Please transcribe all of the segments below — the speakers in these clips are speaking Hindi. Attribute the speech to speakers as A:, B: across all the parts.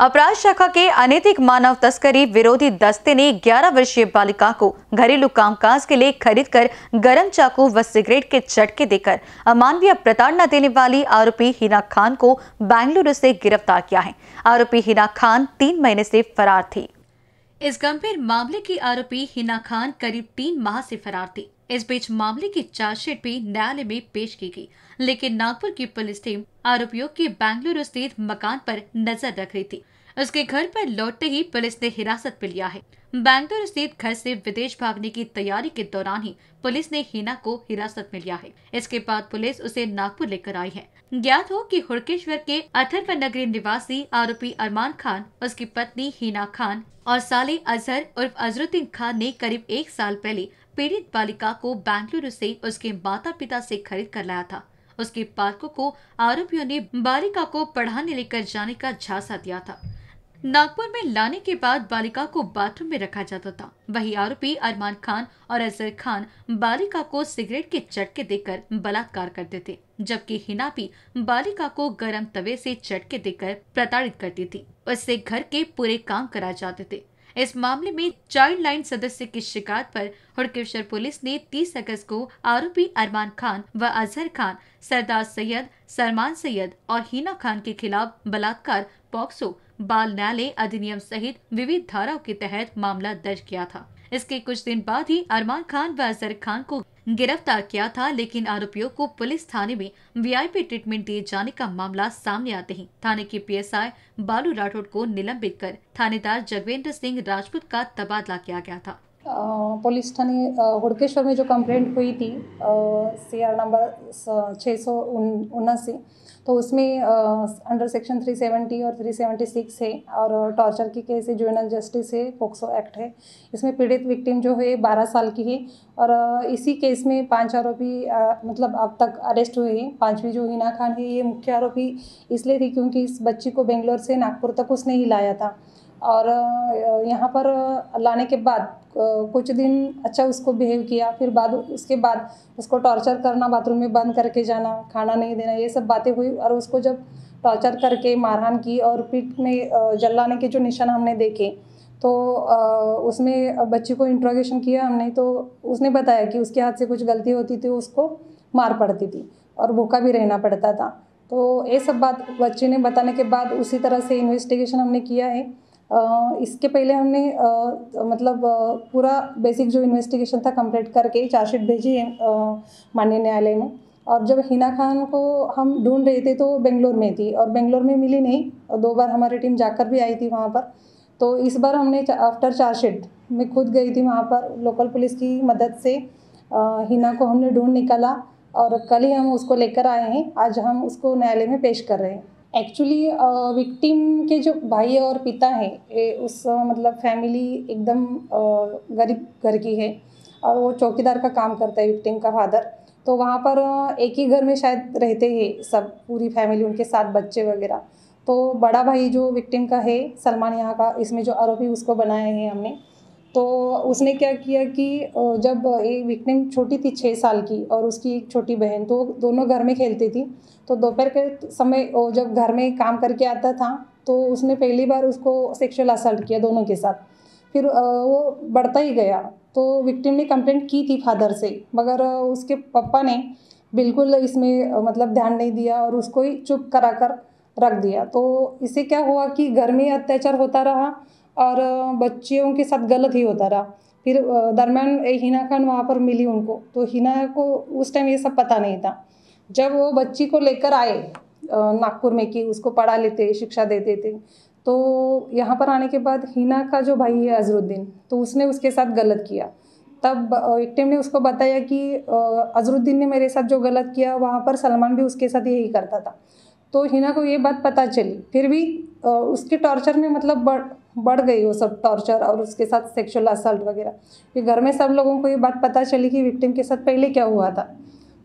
A: अपराध शाखा के अनैतिक मानव तस्करी विरोधी दस्ते ने 11 वर्षीय बालिका को घरेलू कामकाज के लिए खरीदकर गरम चाकू व सिगरेट के झटके देकर अमानवीय प्रताड़ना देने वाली आरोपी हिना खान को बेंगलुरु से गिरफ्तार किया है आरोपी हिना खान तीन महीने से फरार थी इस गंभीर मामले की आरोपी हिना खान करीब तीन माह से फरार थी इस बीच मामले की चार्जशीट भी न्यायालय में पेश की गई लेकिन नागपुर की पुलिस टीम आरोपियों के बेंगलुरु स्थित मकान पर नजर रख रही थी उसके घर पर लौटते ही पुलिस ने हिरासत में लिया है बैंगलोर स्थित घर से विदेश भागने की तैयारी के दौरान ही पुलिस ने हिना को हिरासत में लिया है इसके बाद पुलिस उसे नागपुर लेकर आई है ज्ञात हो कि हुड़केश्वर के अथर्व नगरी निवासी आरोपी अरमान खान उसकी पत्नी हिना खान और साले अजहर उर्फ अजरुद्दीन खान ने करीब एक साल पहले पीड़ित बालिका को बेंगलुरु से उसके माता पिता से खरीद कर लाया था उसके पालकों को आरोपियों ने बालिका को पढ़ाने लेकर जाने का झांसा दिया था नागपुर में लाने के बाद बालिका को बाथरूम में रखा जाता था वही आरोपी अरमान खान और अजहर खान बालिका को सिगरेट के चटके देकर बलात्कार करते थे जबकि हिना भी बालिका को गर्म तवे से चटके देकर प्रताड़ित करती थी उससे घर के पूरे काम करा जाते थे इस मामले में चाइल्ड लाइन सदस्य की शिकायत पर हुड़केश्वर पुलिस ने 30 अगस्त को आरोपी अरमान खान व अजहर खान सरदार सैयद सलमान सैयद और हिना खान के खिलाफ बलात्कार पॉक्सो बाल न्यायालय अधिनियम सहित विविध धाराओं के तहत मामला दर्ज किया था इसके कुछ दिन बाद ही अरमान खान व अजहर खान को गिरफ्तार किया था लेकिन आरोपियों को पुलिस थाने में वीआईपी ट्रीटमेंट दिए जाने का मामला सामने आते ही थाने के पीएसआई बालू राठौड़ को निलंबित कर थानेदार जगवेंद्र सिंह राजपूत का तबादला किया गया था
B: पुलिस थाने हुड़केश्वर में जो कंप्लेंट हुई थी सी आर नंबर छः सौ उनासी तो उसमें अंडर सेक्शन 370 और 376 है और टॉर्चर की केस है जुवेनल जस्टिस है पोक्सो एक्ट है इसमें पीड़ित विक्टिम जो है 12 साल की है और इसी केस में पांच आरोपी मतलब अब तक अरेस्ट हुए हैं पांचवी जो हिना खान है ये मुख्य आरोपी इसलिए थी क्योंकि इस बच्ची को बेंगलोर से नागपुर तक उसने ही लाया था और यहाँ पर लाने के बाद कुछ दिन अच्छा उसको बिहेव किया फिर बाद उसके बाद उसको टॉर्चर करना बाथरूम में बंद करके जाना खाना नहीं देना ये सब बातें हुई और उसको जब टॉर्चर करके मारहान की और पीठ में जलाने के जो निशान हमने देखे तो उसमें बच्ची को इंट्रोगेशन किया हमने तो उसने बताया कि उसके हाथ से कुछ गलती होती थी उसको मार पड़ती थी और भूखा भी रहना पड़ता था तो ये सब बात बच्चे ने बताने के बाद उसी तरह से इन्वेस्टिगेशन हमने किया है इसके पहले हमने मतलब पूरा बेसिक जो इन्वेस्टिगेशन था कंप्लीट करके चार्जशीट भेजी है माननीय न्यायालय में और जब हिना खान को हम ढूंढ रहे थे तो बेंगलोर में थी और बेंगलोर में मिली नहीं और दो बार हमारी टीम जाकर भी आई थी वहाँ पर तो इस बार हमने आफ्टर चार्जशीट मैं खुद गई थी वहाँ पर लोकल पुलिस की मदद से हिना को हमने ढूंढ निकाला और कल ही हम उसको लेकर आए हैं आज हम उसको न्यायालय में पेश कर रहे हैं एक्चुअली विक्टिम uh, के जो भाई और पिता है उस uh, मतलब फैमिली एकदम uh, गरीब घर की है और वो चौकीदार का काम करता है विक्टिम का फादर तो वहाँ पर एक ही घर में शायद रहते हैं सब पूरी फैमिली उनके साथ बच्चे वगैरह तो बड़ा भाई जो विक्टिम का है सलमान यहाँ का इसमें जो आरोपी उसको बनाया है हमने तो उसने क्या किया कि जब एक विक्टिम छोटी थी छः साल की और उसकी एक छोटी बहन तो दोनों घर में खेलती थी तो दोपहर के समय जब घर में काम करके आता था तो उसने पहली बार उसको सेक्सुअल असल्ट किया दोनों के साथ फिर वो बढ़ता ही गया तो विक्टिम ने कंप्लेंट की थी फादर से मगर उसके पापा ने बिल्कुल इसमें मतलब ध्यान नहीं दिया और उसको ही चुप करा कर रख दिया तो इससे क्या हुआ कि घर में अत्याचार होता रहा और बच्चियों के साथ गलत ही होता रहा फिर दरम्यान हिना खान वहाँ पर मिली उनको तो हिना को उस टाइम ये सब पता नहीं था जब वो बच्ची को लेकर आए नागपुर में कि उसको पढ़ा लेते शिक्षा देते थे तो यहाँ पर आने के बाद हिना का जो भाई है अजरुद्दीन तो उसने उसके साथ गलत किया तब एक टाइम ने उसको बताया कि अजरुद्दीन ने मेरे साथ जो गलत किया वहाँ पर सलमान भी उसके साथ यही करता था तो हिना को ये बात पता चली फिर भी उसके टॉर्चर में मतलब बढ़ गई वो सब टॉर्चर और उसके साथ सेक्सुअल असल्ट वगैरह फिर घर में सब लोगों को ये बात पता चली कि विक्टिम के साथ पहले क्या हुआ था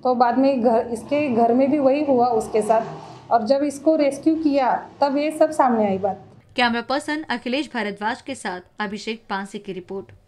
B: तो बाद में घर इसके घर में भी वही हुआ उसके साथ और जब इसको रेस्क्यू किया तब ये सब सामने आई बात
A: कैमरा पर्सन अखिलेश भारद्वाज के साथ अभिषेक पांसे की रिपोर्ट